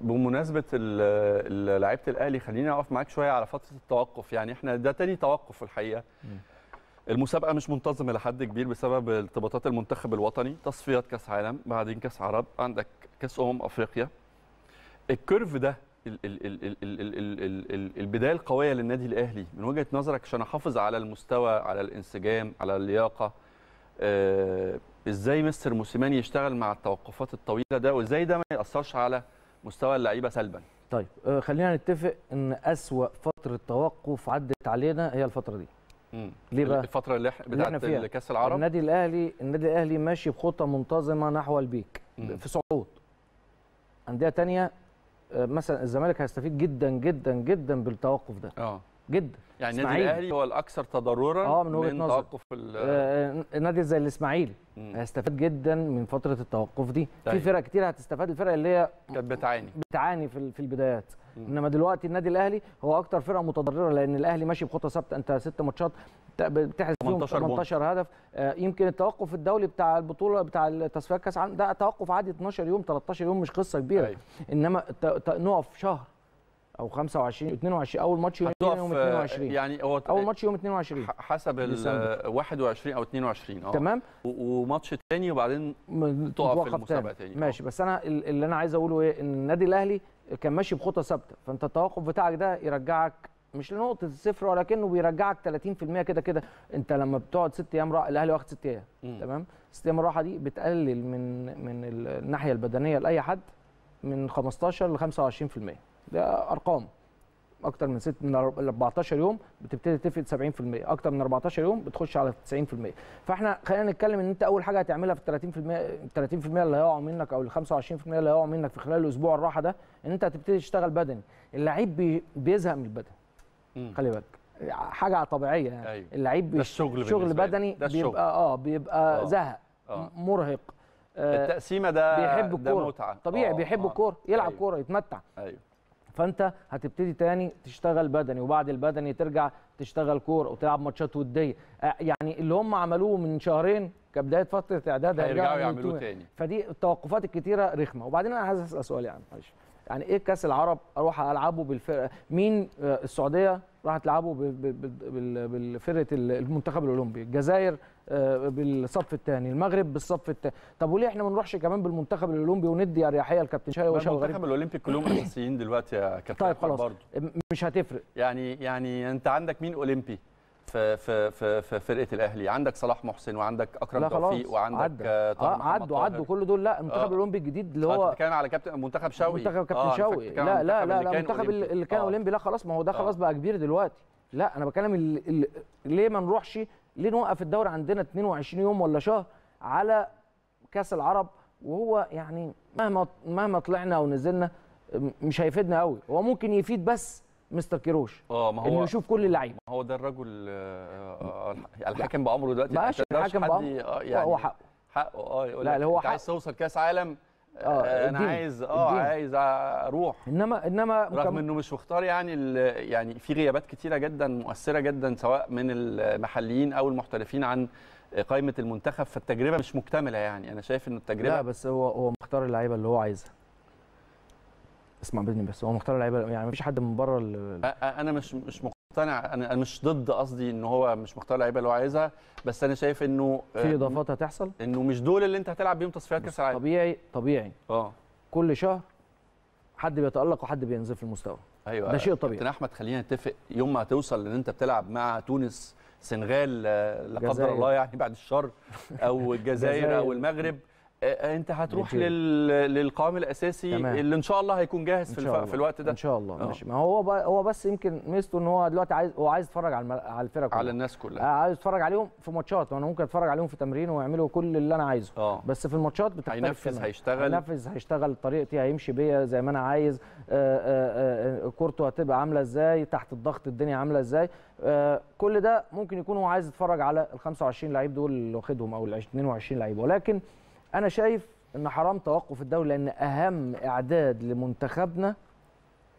بمناسبه لعيبه الاهلي خليني اقف معاك شويه على فتره التوقف يعني احنا ده تاني توقف في الحقيقه المسابقه مش منتظمه لحد كبير بسبب ارتباطات المنتخب الوطني تصفيات كاس عالم بعدين كاس عرب عندك كاس امم افريقيا الكيرف ده ال ال ال ال ال ال ال ال البدايه القويه للنادي الاهلي من وجهه نظرك عشان احافظ على المستوى على الانسجام على اللياقه آه ازاي مستر موسيماني يشتغل مع التوقفات الطويله ده وازاي ده ما ياثرش على مستوى اللعيبه سلبا طيب آه، خلينا نتفق ان اسوا فتره توقف عدت علينا هي الفتره دي مم. ليه بقى الفتره اللي بتاعت كاس العرب النادي الاهلي النادي الاهلي ماشي بخطه منتظمه نحو البيك مم. في صعود انديه تانية آه، مثلا الزمالك هيستفيد جدا جدا جدا بالتوقف ده اه جدا يعني النادي الاهلي هو الاكثر تضررا آه من, وجهة من نظر. توقف آه،, آه نادي زي الاسماعيلي هيستفاد جدا من فتره التوقف دي طيب. في فرق كتير هتستفاد الفرق اللي هي كانت بتعاني بتعاني في في البدايات مم. انما دلوقتي النادي الاهلي هو اكثر فرقه متضرره لان الاهلي ماشي بخطه ثابته انت ست ماتشات بتحرز 18 18 هدف آه يمكن التوقف الدولي بتاع البطوله بتاع تصفيات كاس ده توقف عادي 12 يوم 13 يوم مش قصه كبيره أي. طيب. انما نقف شهر او 25 22 اول ماتش يوم 22 آه، يعني هو اول ماتش يوم 22 حسب ال 21 او 22 اه تمام وماتش تاني وبعدين تقف في المسابقه تاني ماشي آه. بس انا اللي انا عايز اقوله ايه ان النادي الاهلي كان ماشي بخطه ثابته فانت التوقف بتاعك ده يرجعك مش لنقطه الصفر ولكنه بيرجعك 30% كده كده انت لما بتقعد ست ايام راحه الاهلي واخد ست ايام تمام ست ايام راحه دي بتقلل من من الناحيه البدنيه لاي حد من 15 ل 25% ده ارقام اكتر من 6 من 14 يوم بتبتدي تفقد 70% اكتر من 14 يوم بتخش على 90% فاحنا خلينا نتكلم ان انت اول حاجه هتعملها في 30% 30% اللي هيقعوا منك او ال 25% اللي هيقعوا منك في خلال الاسبوع الراحه ده ان انت هتبتدي تشتغل بدني اللعيب بيزهق من البدن خلي بالك حاجه طبيعيه يعني أيوه. اللعيب الشغل شغل بدني ده الشغل. آه، بيبقى اه بيبقى زهق آه. مرهق آه التقسيمه ده بيحب الكوره طبيعي أوه. بيحب آه. الكوره يلعب أيوه. كوره يتمتع أيوه. فانت هتبتدي تاني تشتغل بدني وبعد البدني ترجع تشتغل كوره وتلعب ماتشات وديه يعني اللي هم عملوه من شهرين كبدايه فتره اعداد هيرجعوا يعملوه تاني فدي التوقفات الكتيره رخمه وبعدين انا عايز اسال سؤال يعني معلش يعني ايه كاس العرب اروح العبه بالفرقه مين آه، السعوديه راح تلعبوا بالفرقه المنتخب الاولمبي الجزائر آه، بالصف الثاني المغرب بالصف الثاني طب وليه احنا ما نروحش كمان بالمنتخب الاولمبي وندي اريحيه لكابتن شاي وشاوي غريب المنتخب الاولمبي كلهم اساسيين دلوقتي يا كابتن طيب خلاص برضو. مش هتفرق يعني يعني انت عندك مين اولمبي في في في, في فرقه الاهلي عندك صلاح محسن وعندك اكرم توفيق وعندك عدى. اه عدوا عدوا كل دول لا المنتخب آه. الاولمبي الجديد اللي هو كان آه، على كابتن منتخب شوقي منتخب كابتن آه شوقي لا لا لا المنتخب اللي كان آه. اولمبي لا خلاص ما هو ده خلاص بقى كبير دلوقتي لا انا بتكلم ليه ما نروحش ليه نوقف الدوري عندنا 22 يوم ولا شهر على كاس العرب وهو يعني مهما مهما طلعنا ونزلنا مش هيفيدنا قوي هو ممكن يفيد بس مستر كيروش اه ما هو انه يشوف كل اللعيبه ما هو ده الرجل آه، آه، آه، الحاكم بامره دلوقتي ماشي الحاكم بامره يعني هو حقه حقه اه يقول لا هو عايز توصل كاس عالم آه انا الدين. عايز اه الدين. عايز اروح انما انما رغم انه مش مختار يعني يعني في غيابات كتيره جدا مؤثره جدا سواء من المحليين او المحترفين عن قائمه المنتخب فالتجربه مش مكتمله يعني انا شايف ان التجربه لا بس هو هو مختار اللعيبه اللي هو عايزها اسمع باذن بس هو مختار لعيبه يعني مفيش حد من بره انا مش مش مقتنع انا مش ضد قصدي ان هو مش مختار لعيبه اللي هو عايزها بس انا شايف انه في آه، اضافات هتحصل انه مش دول اللي انت هتلعب بيهم تصفيات كاس العالم طبيعي طبيعي اه كل شهر حد بيتالق وحد بينزل في المستوى ايوه ده شيء طبيعي كابتن احمد خلينا نتفق يوم ما هتوصل ان انت بتلعب مع تونس سنغال آه، لا قدر الله يعني بعد الشر او الجزائر او المغرب آه، انت هتروح لل... للقوام الاساسي تمام. اللي ان شاء الله هيكون جاهز في, الله. في الوقت ده ان شاء الله أوه. ماشي ما هو ب... هو بس يمكن ميزته ان هو دلوقتي عايز هو عايز يتفرج على الم... على الفرق كلها على الناس كلها آه، عايز يتفرج عليهم في ماتشات وانا ممكن اتفرج عليهم في تمرين ويعملوا كل اللي انا عايزه أوه. بس في الماتشات بتختلف هينفذ هيشتغل هينفذ هيشتغل طريقتي هيمشي بيا زي ما انا عايز آه، كورته هتبقى عامله ازاي تحت الضغط الدنيا عامله ازاي كل ده ممكن يكون هو عايز يتفرج على ال 25 لعيب دول اللي واخدهم او ال 22 لعيب ولكن انا شايف ان حرام توقف الدوري لان اهم اعداد لمنتخبنا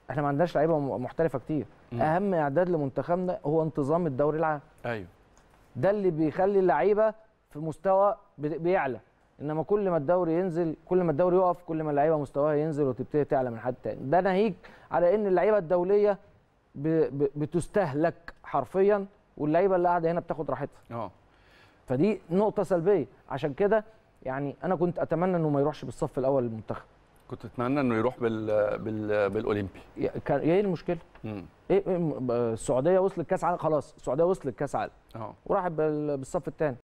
احنا ما عندناش لعيبه محترفه كتير مم. اهم اعداد لمنتخبنا هو انتظام الدوري العام ايوه ده اللي بيخلي اللعيبه في مستوى بيعلى انما كل ما الدوري ينزل كل ما الدوري يقف كل ما اللعيبه مستواها ينزل وتبتدي تعلى من حد تاني ده ناهيك على ان اللعيبه الدوليه ب... ب... بتستهلك حرفيا واللعيبه اللي قاعده هنا بتاخد راحتها اه فدي نقطه سلبيه عشان كده يعني انا كنت اتمنى انه ما يروحش بالصف الاول للمنتخب كنت اتمنى انه يروح بال بال بالاولمبي ايه المشكله؟ مم. ايه, إيه، السعوديه وصلت كاس عالم خلاص السعوديه وصلت كاس عالم اه وراحت بالصف الثاني